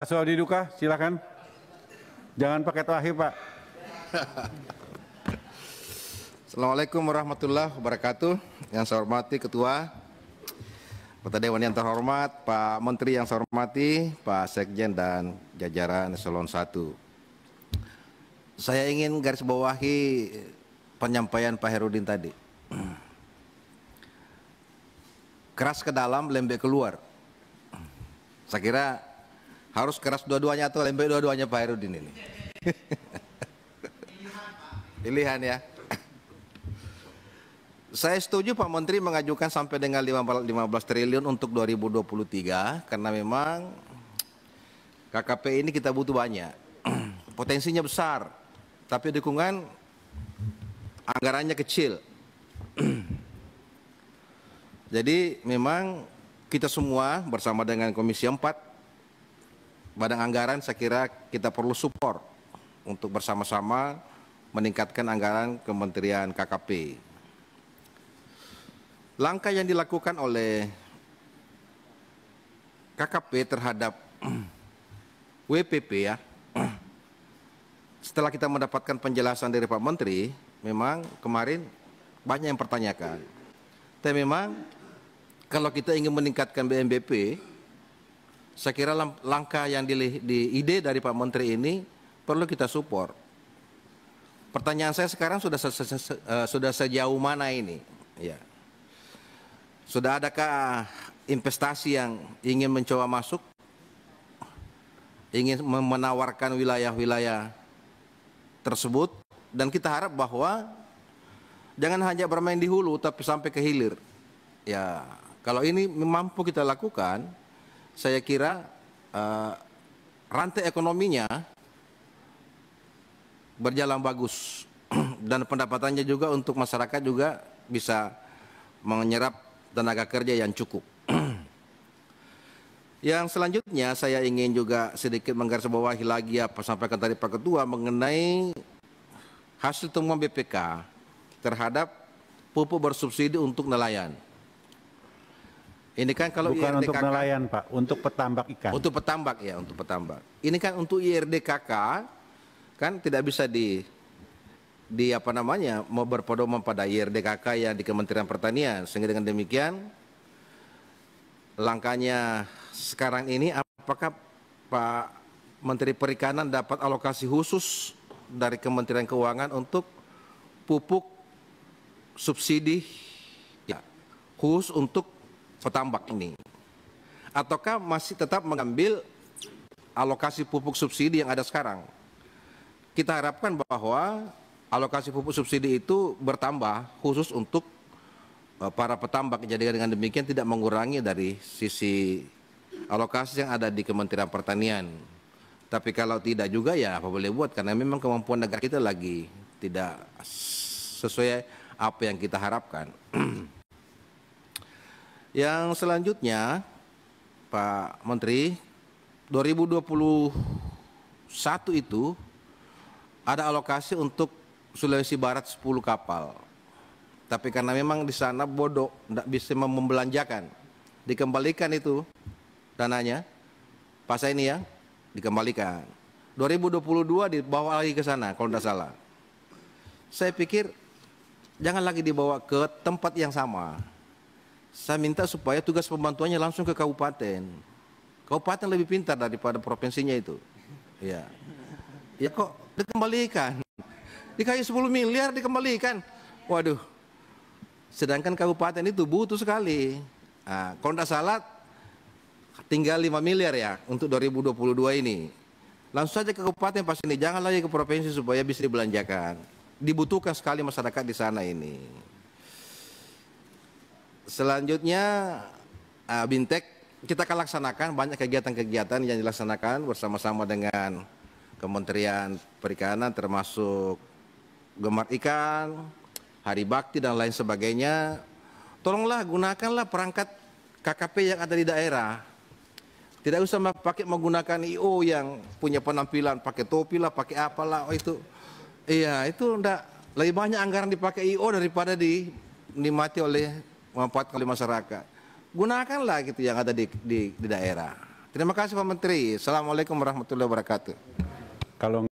Soal diduka, silakan. Jangan pakai terakhir, Pak. Assalamualaikum warahmatullahi wabarakatuh. Yang saya hormati Ketua, Kota Dewan yang terhormat, Pak Menteri yang saya hormati, Pak Sekjen dan jajaran Solon 1. Saya ingin garis bawahi penyampaian Pak Herudin tadi. Keras ke dalam, lembek keluar. Saya kira harus keras dua-duanya atau lembek dua-duanya Pak Herudin ini. Pilihan ya. Saya setuju Pak Menteri mengajukan sampai dengan 15 triliun untuk 2023 karena memang KKP ini kita butuh banyak. Potensinya besar, tapi dukungan anggarannya kecil. Jadi memang kita semua bersama dengan Komisi 4 Badan anggaran saya kira kita perlu support untuk bersama-sama meningkatkan anggaran Kementerian KKP. Langkah yang dilakukan oleh KKP terhadap WPP ya, setelah kita mendapatkan penjelasan dari Pak Menteri, memang kemarin banyak yang pertanyakan. Tapi memang kalau kita ingin meningkatkan BMBP, saya kira langkah yang di, di ide dari Pak Menteri ini perlu kita support. Pertanyaan saya sekarang sudah se, se, se, uh, sudah sejauh mana ini? Ya. Sudah adakah investasi yang ingin mencoba masuk? Ingin menawarkan wilayah-wilayah tersebut dan kita harap bahwa jangan hanya bermain di hulu tapi sampai ke hilir. Ya, kalau ini mampu kita lakukan, saya kira uh, rantai ekonominya berjalan bagus dan pendapatannya juga untuk masyarakat juga bisa menyerap tenaga kerja yang cukup. Yang selanjutnya saya ingin juga sedikit menggarisbawahi lagi apa sampaikan tadi Pak Ketua mengenai hasil temuan BPK terhadap pupuk bersubsidi untuk nelayan. Ini kan kalau Bukan IRDKK, untuk nelayan Pak, untuk petambak ikan. Untuk petambak ya, untuk petambak. Ini kan untuk IRDKK kan tidak bisa di di apa namanya mau berpedoman pada IRDKK yang di Kementerian Pertanian. Sehingga dengan demikian langkahnya sekarang ini apakah Pak Menteri Perikanan dapat alokasi khusus dari Kementerian Keuangan untuk pupuk subsidi ya, khusus untuk petambak ini? Ataukah masih tetap mengambil alokasi pupuk subsidi yang ada sekarang? Kita harapkan bahwa alokasi pupuk subsidi itu bertambah khusus untuk e, para petambak. Jadi dengan demikian tidak mengurangi dari sisi alokasi yang ada di Kementerian Pertanian. Tapi kalau tidak juga ya apa boleh buat karena memang kemampuan negara kita lagi tidak sesuai apa yang kita harapkan. Yang selanjutnya, Pak Menteri, 2021 itu ada alokasi untuk Sulawesi Barat 10 kapal. Tapi karena memang di sana bodoh, tidak bisa membelanjakan. Dikembalikan itu dananya, Pas ini ya, dikembalikan. 2022 dibawa lagi ke sana kalau tidak salah. Saya pikir jangan lagi dibawa ke tempat yang sama saya minta supaya tugas pembantuannya langsung ke kabupaten. Kabupaten lebih pintar daripada provinsinya itu. Ya. Ya kok dikembalikan. Dikasih 10 miliar dikembalikan. Waduh. Sedangkan kabupaten itu butuh sekali. Nah, kalau tidak salah tinggal 5 miliar ya untuk 2022 ini. Langsung saja ke kabupaten pasti ini, jangan lagi ke provinsi supaya bisa dibelanjakan. Dibutuhkan sekali masyarakat di sana ini. Selanjutnya uh, Bintek kita akan laksanakan banyak kegiatan-kegiatan yang dilaksanakan bersama-sama dengan Kementerian Perikanan termasuk Gemar Ikan, Hari Bakti dan lain sebagainya. Tolonglah gunakanlah perangkat KKP yang ada di daerah. Tidak usah pakai menggunakan IO yang punya penampilan pakai topi lah, pakai apalah oh itu. Iya, itu ndak lebih banyak anggaran dipakai IO daripada dinikmati oleh memanfaatkan oleh masyarakat. Gunakanlah gitu yang ada di, di, di daerah. Terima kasih Pak Menteri. Assalamualaikum warahmatullahi wabarakatuh. Kalau